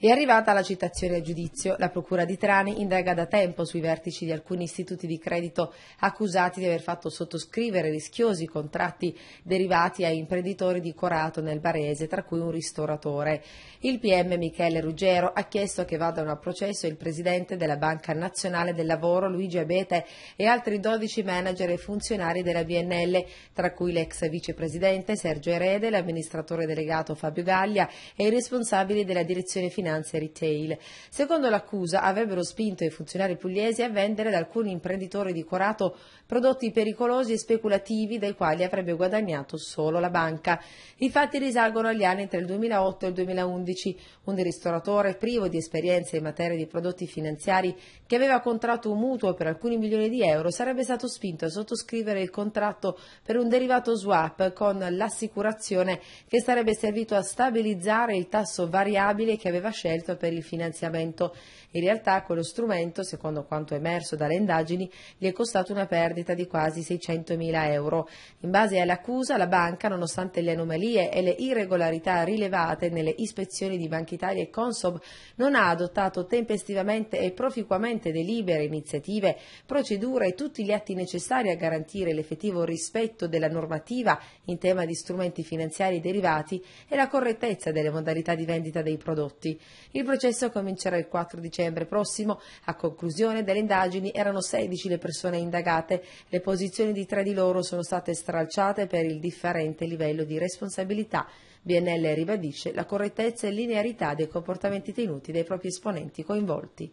È arrivata la citazione a giudizio. La Procura di Trani indaga da tempo sui vertici di alcuni istituti di credito accusati di aver fatto sottoscrivere rischiosi contratti derivati a imprenditori di Corato nel Barese, tra cui un ristoratore. Il PM Michele Ruggero ha chiesto che vadano a processo il presidente della Banca Nazionale del Lavoro Luigi Abete e altri 12 manager e funzionari della BNL, tra cui l'ex vicepresidente Sergio Erede, l'amministratore delegato Fabio Gaglia e i responsabili della direzione finanziaria finanza e retail. Secondo l'accusa avrebbero spinto i funzionari pugliesi a vendere ad alcuni imprenditori di Corato prodotti pericolosi e speculativi dai quali avrebbe guadagnato solo la banca. I fatti risalgono agli anni tra il 2008 e il 2011. Un ristoratore privo di esperienza in materia di prodotti finanziari che aveva contratto un mutuo per alcuni milioni di euro sarebbe stato spinto a sottoscrivere il contratto per un derivato swap con l'assicurazione che sarebbe servito a stabilizzare il tasso variabile che aveva scelto per il finanziamento. In realtà quello strumento, secondo quanto emerso dalle indagini, gli è costato una perdita di quasi 600.000 euro. In base all'accusa, la banca, nonostante le anomalie e le irregolarità rilevate nelle ispezioni di Banca Italia e Consob, non ha adottato tempestivamente e proficuamente delibere, iniziative, procedure e tutti gli atti necessari a garantire l'effettivo rispetto della normativa in tema di strumenti finanziari derivati e la correttezza delle modalità di vendita dei prodotti. Il processo comincerà il 4 dicembre prossimo. A conclusione delle indagini erano 16 le persone indagate. Le posizioni di tre di loro sono state stralciate per il differente livello di responsabilità. BNL ribadisce la correttezza e linearità dei comportamenti tenuti dai propri esponenti coinvolti.